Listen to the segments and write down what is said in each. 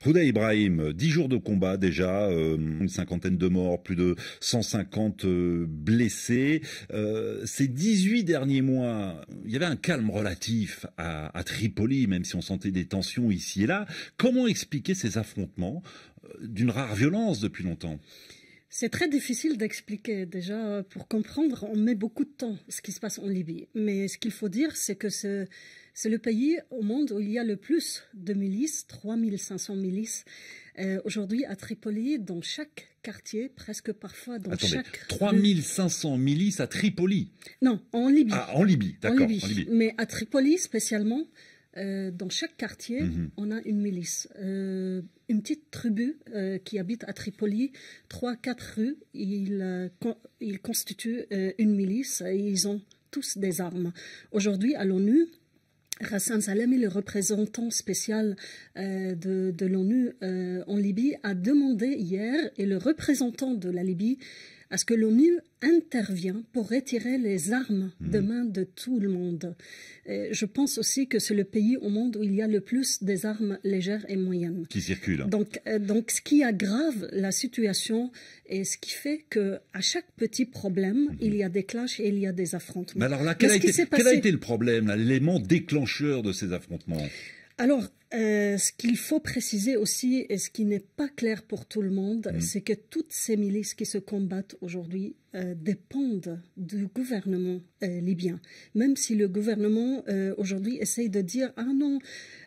Rouda Ibrahim, dix jours de combat déjà, euh, une cinquantaine de morts, plus de 150 euh, blessés. Euh, ces ces 18 derniers mois, il y avait un calme relatif à, Tripoli, même si on sentait des tensions ici et là. Comment expliquer ces affrontements d'une rare violence depuis longtemps c'est très difficile d'expliquer. Déjà, pour comprendre, on met beaucoup de temps ce qui se passe en Libye. Mais ce qu'il faut dire, c'est que c'est le pays au monde où il y a le plus de milices, 3500 milices. Euh, aujourd'hui, à Tripoli, dans chaque quartier, presque parfois dans Attendez, chaque... 3500 milices à Tripoli Non, en Libye. Ah, en Libye, d'accord. Mais à Tripoli spécialement, euh, dans chaque quartier, mhm. on a une milice. Euh, une petite tribu euh, qui habite à Tripoli, trois, quatre rues, ils, constituent une milice et ils ont tous des armes. Aujourd'hui, à l'ONU, Hassan Salami, le représentant spécial de, de l'ONU en Libye, a demandé hier, et le représentant de la Libye à ce que l'ONU intervient pour retirer les armes de hmm. main de tout le monde. je pense aussi que c'est le pays au monde où il y a le plus des armes légères et moyennes. Qui circulent. Donc, euh, donc ce qui aggrave la situation et ce qui fait qu'à chaque petit problème, hmm. il y a des clashes et il y a des affrontements. Mais alors là, quel, a été, le problème, l'élément déclencheur de ces affrontements alors, euh, ce qu'il faut préciser aussi, et ce qui n'est pas clair pour tout le monde, mm. c'est que toutes ces milices qui se combattent aujourd'hui euh, dépendent du gouvernement euh, libyen. Même si le gouvernement aujourd'hui essaye de dire Ah non,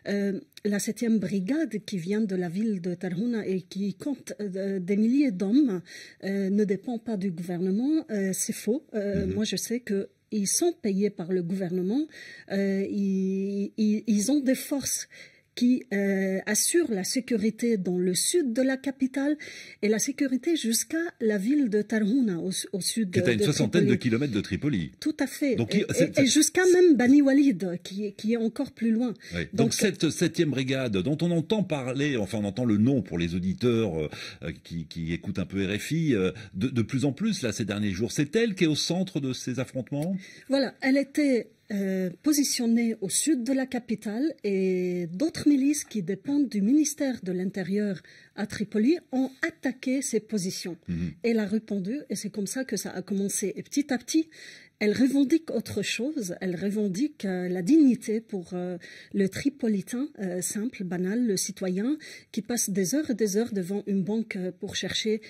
la 7e brigade qui vient de la ville de Tarhuna et qui compte des milliers d'hommes ne dépend pas du gouvernement, c'est faux. Mm-hmm. Moi, je sais que ils sont payés par le gouvernement, euh, ils, ils, ont des forces qui euh, assure la sécurité dans le sud de la capitale et la sécurité jusqu'à la ville de Tarhuna, au, sud de, Qui à une soixantaine de kilomètres de Tripoli. Tout à fait. et, jusqu'à même Bani Walid, qui, est encore plus loin. Donc, cette cette septième brigade, dont on entend parler, enfin on entend le nom pour les auditeurs euh, euh, qui, écoutent un peu RFI, de, de plus en plus là ces derniers jours, c'est elle qui est au centre de ces affrontements Voilà, elle était euh, positionnée au sud de la capitale et d'autres milices qui dépendent du ministère de l'Intérieur à Tripoli ont attaqué ces positions. Mhm. elle a répondu, et c'est comme ça que ça a commencé. Et petit à petit, elle revendique autre chose, elle revendique euh, la dignité pour euh, le tripolitain euh, simple, banal, le citoyen qui passe des heures et des heures devant une banque pour chercher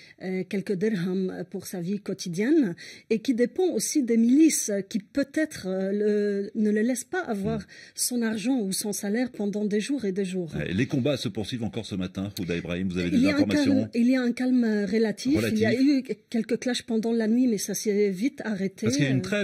quelques dirhams pour sa vie quotidienne et qui dépend aussi des milices qui peut-être ne le laissent pas avoir hmm. son argent ou son salaire pendant des jours et des jours. Les combats se poursuivent encore ce matin, Fouda Ibrahim, vous avez des il informations Il y a un calme relatif. il y a eu quelques clashs pendant la nuit mais ça s'est vite arrêté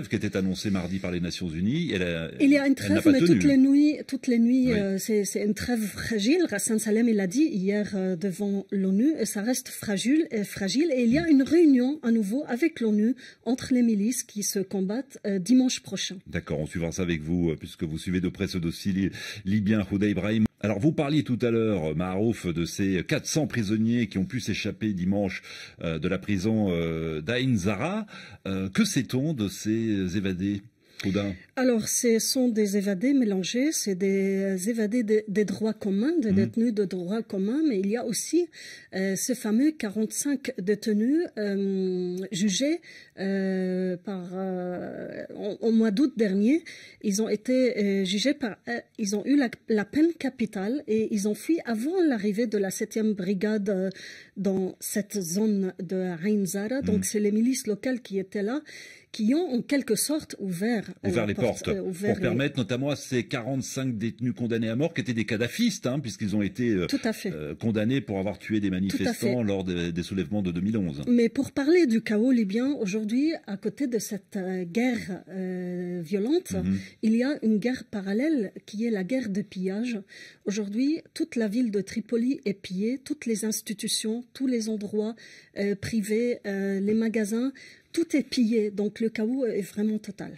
qui était annoncée mardi par les Nations Unies. Elle il y a une trêve, mais toutes les nuits, toutes les nuits, euh, c'est une trêve fragile. Hassan Salem, l'a dit hier euh, devant l'ONU, et ça reste fragile et fragile. Et il y a une réunion à nouveau avec l'ONU entre les milices qui se combattent euh, dimanche prochain. D'accord, on suivra ça avec vous, puisque vous suivez de près ce dossier libyen Houda Ibrahim. Alors vous parliez tout à l'heure, Marouf, de ces 400 prisonniers qui ont pu s'échapper dimanche euh, de la prison euh, d'Ain Zara. Euh, que sait-on de ces évadés alors, ce sont des évadés mélangés, c'est des euh, évadés des droits communs, des mhm. détenus de droits communs, mais il y a aussi euh, ces fameux 45 détenus euh, jugés par, au, mois d'août dernier. Ils ont été jugés par, ils ont eu la, peine capitale et ils ont fui avant l'arrivée de la 7e brigade dans cette zone de Rainzara. Donc, mhm. c'est les milices locales qui étaient là qui ont en quelque sorte ouvert, euh, ouvert les portes, euh, pour permettre notamment à ces 45 détenus condamnés à mort qui étaient des kadhafistes, hein, puisqu'ils ont été euh, condamnés pour avoir tué des manifestants lors des, soulèvements de 2011. Mais pour parler du chaos libyen aujourd'hui, à côté de cette guerre violente, mhm. il y a une guerre parallèle qui est la guerre de pillage. Aujourd'hui, toute la ville de Tripoli est pillée, toutes les institutions, tous les endroits privés, les magasins. Tout est pillé, donc le chaos est vraiment total.